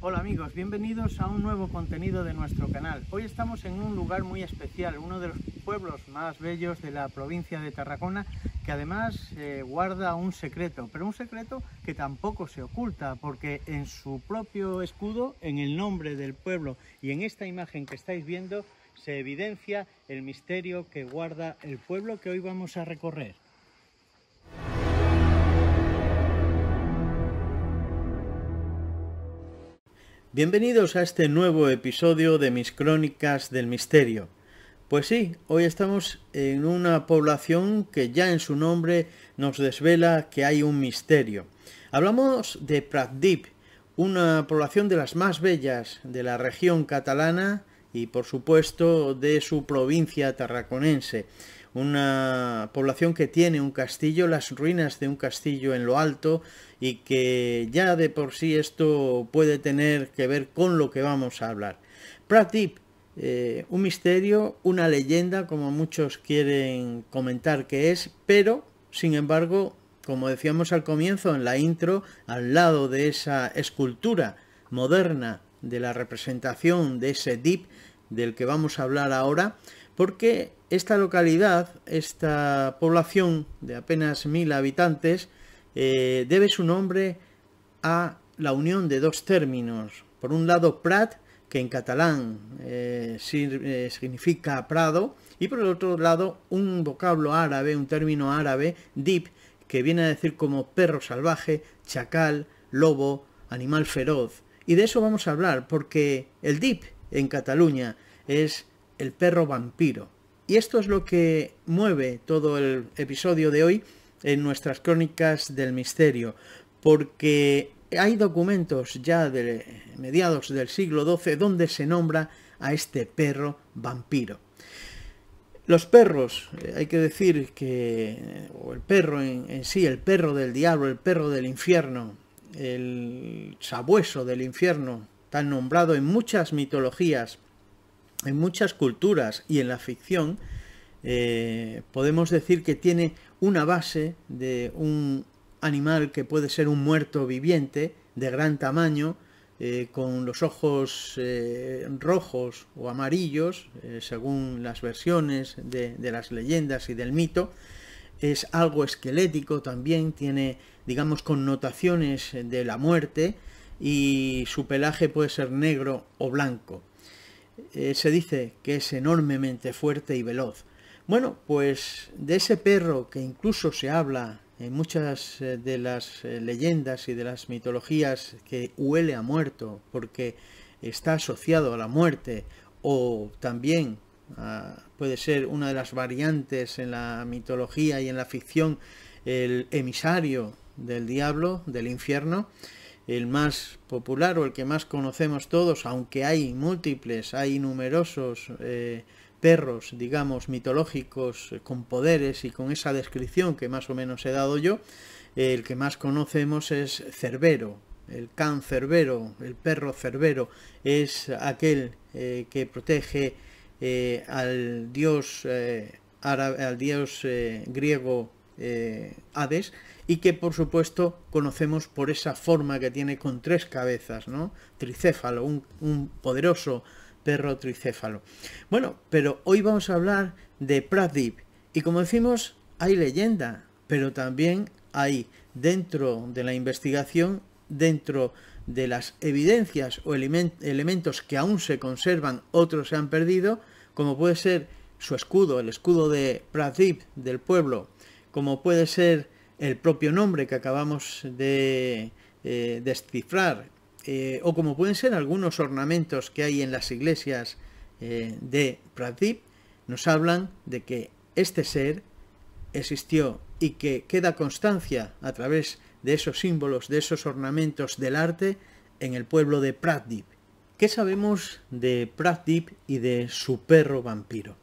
Hola amigos, bienvenidos a un nuevo contenido de nuestro canal. Hoy estamos en un lugar muy especial, uno de los pueblos más bellos de la provincia de Tarragona, que además eh, guarda un secreto, pero un secreto que tampoco se oculta, porque en su propio escudo, en el nombre del pueblo y en esta imagen que estáis viendo, se evidencia el misterio que guarda el pueblo que hoy vamos a recorrer. Bienvenidos a este nuevo episodio de mis crónicas del misterio. Pues sí, hoy estamos en una población que ya en su nombre nos desvela que hay un misterio. Hablamos de Pratdip, una población de las más bellas de la región catalana y por supuesto de su provincia tarraconense una población que tiene un castillo, las ruinas de un castillo en lo alto y que ya de por sí esto puede tener que ver con lo que vamos a hablar. Pratip, eh, un misterio, una leyenda, como muchos quieren comentar que es, pero sin embargo, como decíamos al comienzo, en la intro, al lado de esa escultura moderna de la representación de ese dip del que vamos a hablar ahora, porque esta localidad, esta población de apenas mil habitantes, eh, debe su nombre a la unión de dos términos. Por un lado, Prat, que en catalán eh, eh, significa prado, y por el otro lado, un vocablo árabe, un término árabe, dip, que viene a decir como perro salvaje, chacal, lobo, animal feroz. Y de eso vamos a hablar, porque el dip en Cataluña es el perro vampiro. Y esto es lo que mueve todo el episodio de hoy en nuestras crónicas del misterio, porque hay documentos ya de mediados del siglo XII donde se nombra a este perro vampiro. Los perros, eh, hay que decir que, o el perro en, sí, el perro del diablo, el perro del infierno, el sabueso del infierno, tan nombrado en muchas mitologías, en muchas culturas y en la ficción eh, podemos decir que tiene una base de un animal que puede ser un muerto viviente de gran tamaño, eh, con los ojos eh, rojos o amarillos, según las versiones de, de, las leyendas y del mito. Es algo esquelético también, tiene, digamos, connotaciones de la muerte y su pelaje puede ser negro o blanco. Eh, se dice que es enormemente fuerte y veloz. Bueno, pues de ese perro que incluso se habla en muchas eh, de las eh, leyendas y de las mitologías que huele a muerto porque está asociado a la muerte o también ah, puede ser una de las variantes en la mitología y en la ficción el emisario del diablo, del infierno, el más popular o el que más conocemos todos, aunque hay múltiples, hay numerosos eh, perros, digamos, mitológicos eh, con poderes y con esa descripción que más o menos he dado yo, eh, el que más conocemos es Cerbero, el can Cerbero, el perro Cerbero, es aquel que protege al dios, al dios griego eh, Hades y que por supuesto conocemos por esa forma que tiene con tres cabezas, ¿no? Tricéfalo, un, un poderoso perro tricéfalo. Bueno, pero hoy vamos a hablar de Pradip y como decimos hay leyenda, pero también hay dentro de la investigación, dentro de las evidencias o elementos que aún se conservan, otros se han perdido, como puede ser su escudo, el escudo de Pradip del pueblo como puede ser el propio nombre que acabamos de eh, descifrar, eh, o como pueden ser algunos ornamentos que hay en las iglesias eh, de Pradip, nos hablan de que este ser existió y que queda constancia a través de esos símbolos, de esos ornamentos del arte en el pueblo de Pradip. ¿Qué sabemos de Pradip y de su perro vampiro?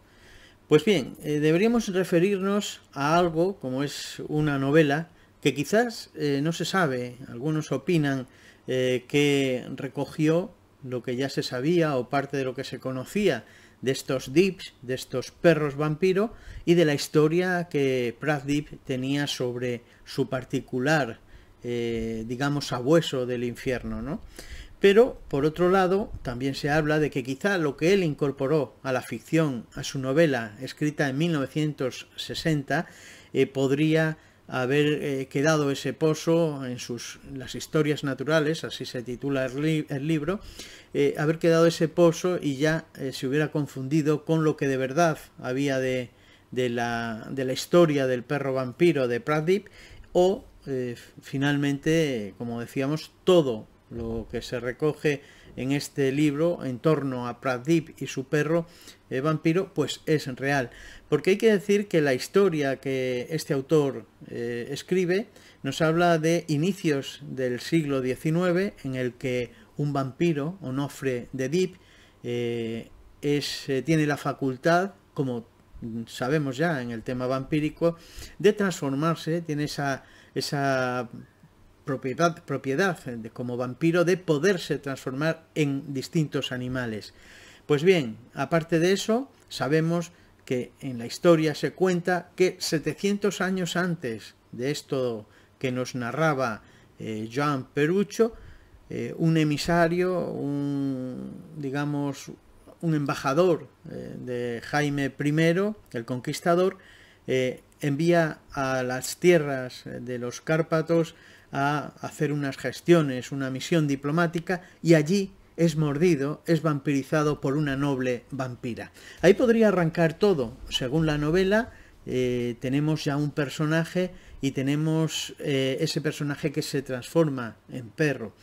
Pues bien, eh, deberíamos referirnos a algo como es una novela que quizás eh, no se sabe, algunos opinan eh, que recogió lo que ya se sabía o parte de lo que se conocía de estos Dips, de estos perros vampiro y de la historia que Pratt Deep tenía sobre su particular, digamos, abueso del infierno, ¿no? Pero, por otro lado, también se habla de que quizá lo que él incorporó a la ficción, a su novela escrita en 1960, eh, podría haber eh, quedado ese pozo en sus las historias naturales, así se titula el, libro, eh, haber quedado ese pozo y ya se hubiera confundido con lo que de verdad había de, la, de la, historia del perro vampiro de Pradip o finalmente, como decíamos, todo lo que se recoge en este libro en torno a Pradip y su perro eh, vampiro, pues es real. Porque hay que decir que la historia que este autor eh, escribe nos habla de inicios del siglo XIX en el que un vampiro, Onofre de Deep, eh, es, tiene la facultad, como sabemos ya en el tema vampírico, de transformarse, tiene esa, esa propiedad, propiedad de, como vampiro de poderse transformar en distintos animales. Pues bien, aparte de eso, sabemos que en la historia se cuenta que 700 años antes de esto que nos narraba eh, Joan Perucho, eh, un emisario, un, digamos, un embajador eh, de Jaime I, el conquistador, eh, envía a las tierras de los Cárpatos a hacer unas gestiones, una misión diplomática, y allí es mordido, es vampirizado por una noble vampira. Ahí podría arrancar todo. Según la novela, eh, tenemos ya un personaje y tenemos eh, ese personaje que se transforma en perro.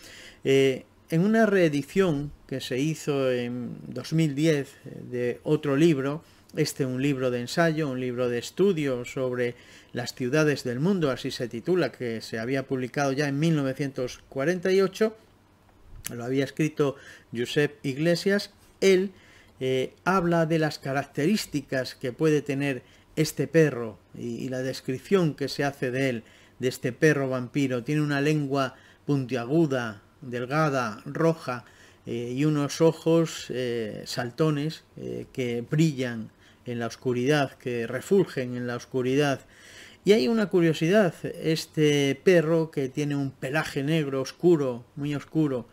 Eh, en una reedición que se hizo en 2010 de otro libro, este un libro de ensayo, un libro de estudio sobre las ciudades del mundo, así se titula, que se había publicado ya en 1948, lo había escrito Josep Iglesias, él eh, habla de las características que puede tener este perro y, la descripción que se hace de él, de este perro vampiro. Tiene una lengua puntiaguda, delgada, roja, eh, y unos ojos eh, saltones que brillan en la oscuridad, que refulgen en la oscuridad. Y hay una curiosidad, este perro que tiene un pelaje negro oscuro, muy oscuro,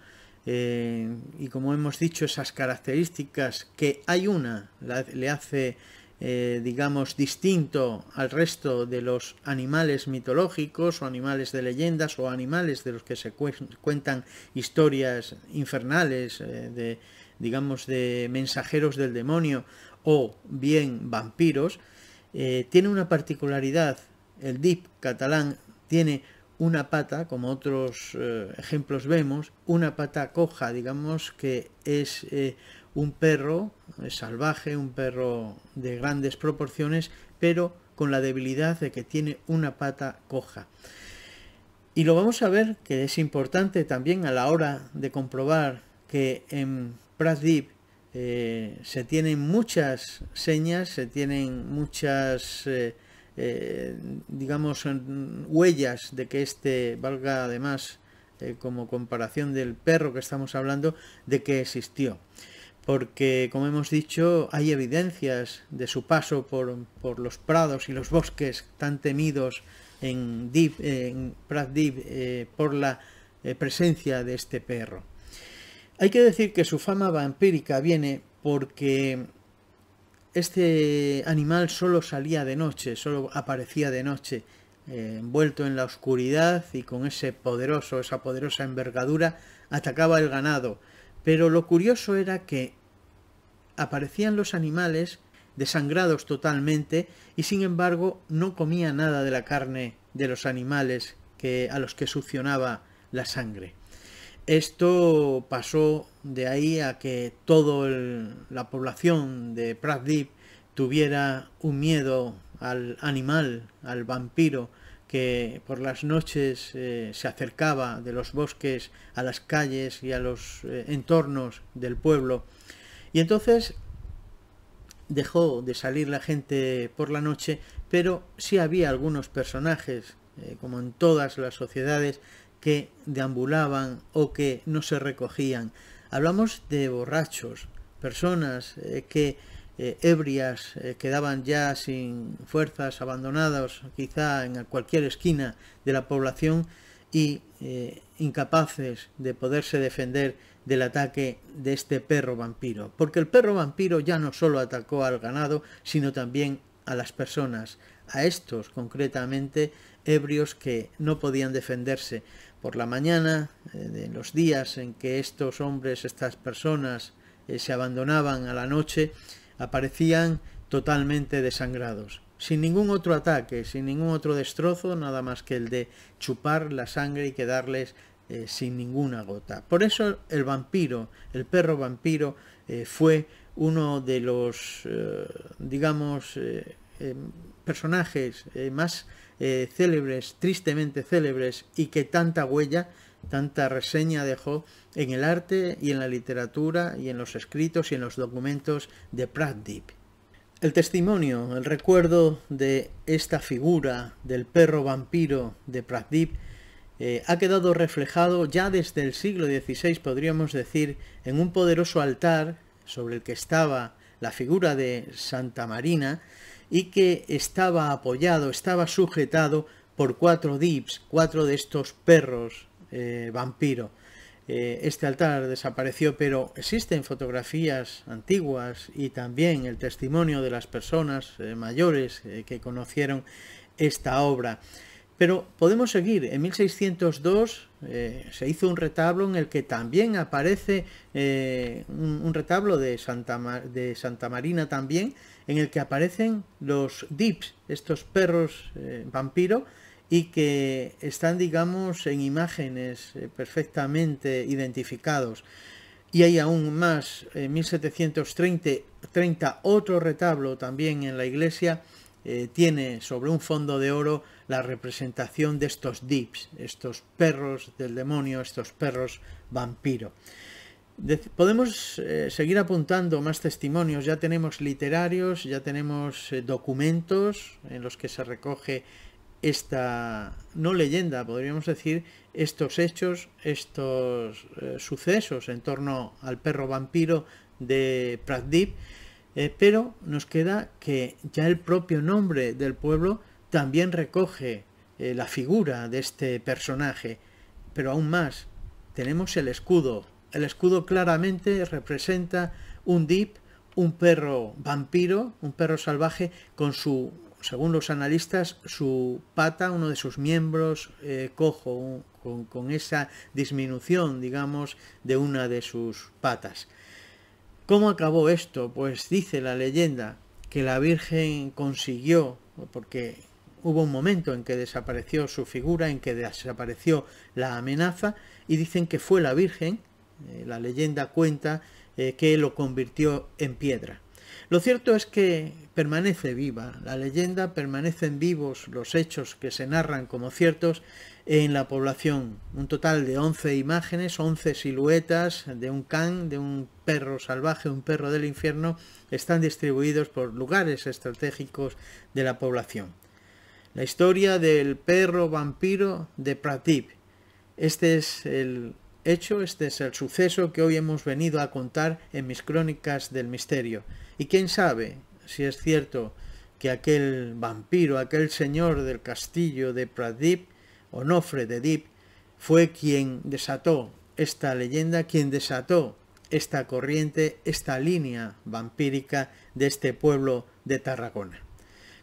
eh, y como hemos dicho, esas características que hay una, le hace, eh, digamos, distinto al resto de los animales mitológicos o animales de leyendas o animales de los que se cuentan historias infernales, eh, de, digamos, de mensajeros del demonio o bien vampiros, tiene una particularidad el DIP catalán tiene una pata, como otros eh, ejemplos vemos, una pata coja, digamos que es eh, un perro salvaje, un perro de grandes proporciones, pero con la debilidad de que tiene una pata coja. Y lo vamos a ver que es importante también a la hora de comprobar que en Pradip eh, se tienen muchas señas, se tienen muchas... Eh, eh, digamos, huellas de que este valga además eh, como comparación del perro que estamos hablando, de que existió. Porque, como hemos dicho, hay evidencias de su paso por, los prados y los bosques tan temidos en, prath en eh, por la presencia de este perro. Hay que decir que su fama vampírica viene porque este animal solo salía de noche, solo aparecía de noche, eh, envuelto en la oscuridad y con ese poderoso, esa poderosa envergadura, atacaba el ganado. Pero lo curioso era que aparecían los animales desangrados totalmente y sin embargo no comía nada de la carne de los animales que, a los que succionaba la sangre. Esto pasó de ahí a que toda la población de Pradip tuviera un miedo al animal, al vampiro, que por las noches eh, se acercaba de los bosques a las calles y a los eh, entornos del pueblo. Y entonces dejó de salir la gente por la noche, pero sí había algunos personajes, eh, como en todas las sociedades, que deambulaban o que no se recogían. Hablamos de borrachos, personas eh, que eh, ebrias eh, quedaban ya sin fuerzas, abandonados quizá en cualquier esquina de la población y incapaces de poderse defender del ataque de este perro vampiro. Porque el perro vampiro ya no solo atacó al ganado, sino también a las personas, a estos concretamente ebrios que no podían defenderse por la mañana, en eh, los días en que estos hombres, estas personas eh, se abandonaban a la noche, aparecían totalmente desangrados, sin ningún otro ataque, sin ningún otro destrozo, nada más que el de chupar la sangre y quedarles eh, sin ninguna gota. Por eso el vampiro, el perro vampiro, fue uno de los, digamos, personajes más eh, célebres, tristemente célebres, y que tanta huella, tanta reseña dejó en el arte y en la literatura y en los escritos y en los documentos de Pratdip. El testimonio, el recuerdo de esta figura del perro vampiro de Pratdip eh, ha quedado reflejado ya desde el siglo XVI, podríamos decir, en un poderoso altar sobre el que estaba la figura de Santa Marina, y que estaba apoyado, estaba sujetado por cuatro dips, cuatro de estos perros eh, vampiro. Eh, este altar desapareció, pero existen fotografías antiguas y también el testimonio de las personas eh, mayores que conocieron esta obra. Pero podemos seguir. En 1602 se hizo un retablo en el que también aparece un, retablo de Santa, de Santa Marina también, en el que aparecen los dips, estos perros eh, vampiro, y que están, digamos, en imágenes eh, perfectamente identificados. Y hay aún más, en 1730 30, otro retablo también en la iglesia eh, tiene sobre un fondo de oro la representación de estos dips, estos perros del demonio, estos perros vampiro. Podemos eh, seguir apuntando más testimonios, ya tenemos literarios, ya tenemos eh, documentos en los que se recoge esta, no leyenda, podríamos decir, estos hechos, estos eh, sucesos en torno al perro vampiro de Pradip, pero nos queda que ya el propio nombre del pueblo también recoge la figura de este personaje, pero aún más, tenemos el escudo el escudo claramente representa un dip, un perro vampiro, un perro salvaje con su, según los analistas, su pata, uno de sus miembros eh, cojo, con esa disminución, digamos, de una de sus patas. ¿Cómo acabó esto? Pues dice la leyenda que la Virgen consiguió, porque hubo un momento en que desapareció su figura, en que desapareció la amenaza, y dicen que fue la Virgen eh, la leyenda cuenta eh, que lo convirtió en piedra. Lo cierto es que permanece viva la leyenda, permanecen vivos los hechos que se narran como ciertos en la población. Un total de 11 imágenes, 11 siluetas de un can, de un perro salvaje, un perro del infierno, están distribuidos por lugares estratégicos de la población. La historia del perro vampiro de Pratip. Este es el hecho, este es el suceso que hoy hemos venido a contar en mis crónicas del misterio. Y quién sabe si es cierto que aquel vampiro, aquel señor del castillo de Pradip, Onofre de Dip, fue quien desató esta leyenda, quien desató esta corriente, esta línea vampírica de este pueblo de Tarragona.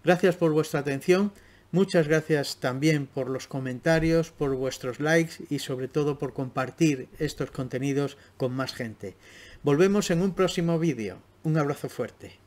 Gracias por vuestra atención. Muchas gracias también por los comentarios, por vuestros likes y sobre todo por compartir estos contenidos con más gente. Volvemos en un próximo vídeo. Un abrazo fuerte.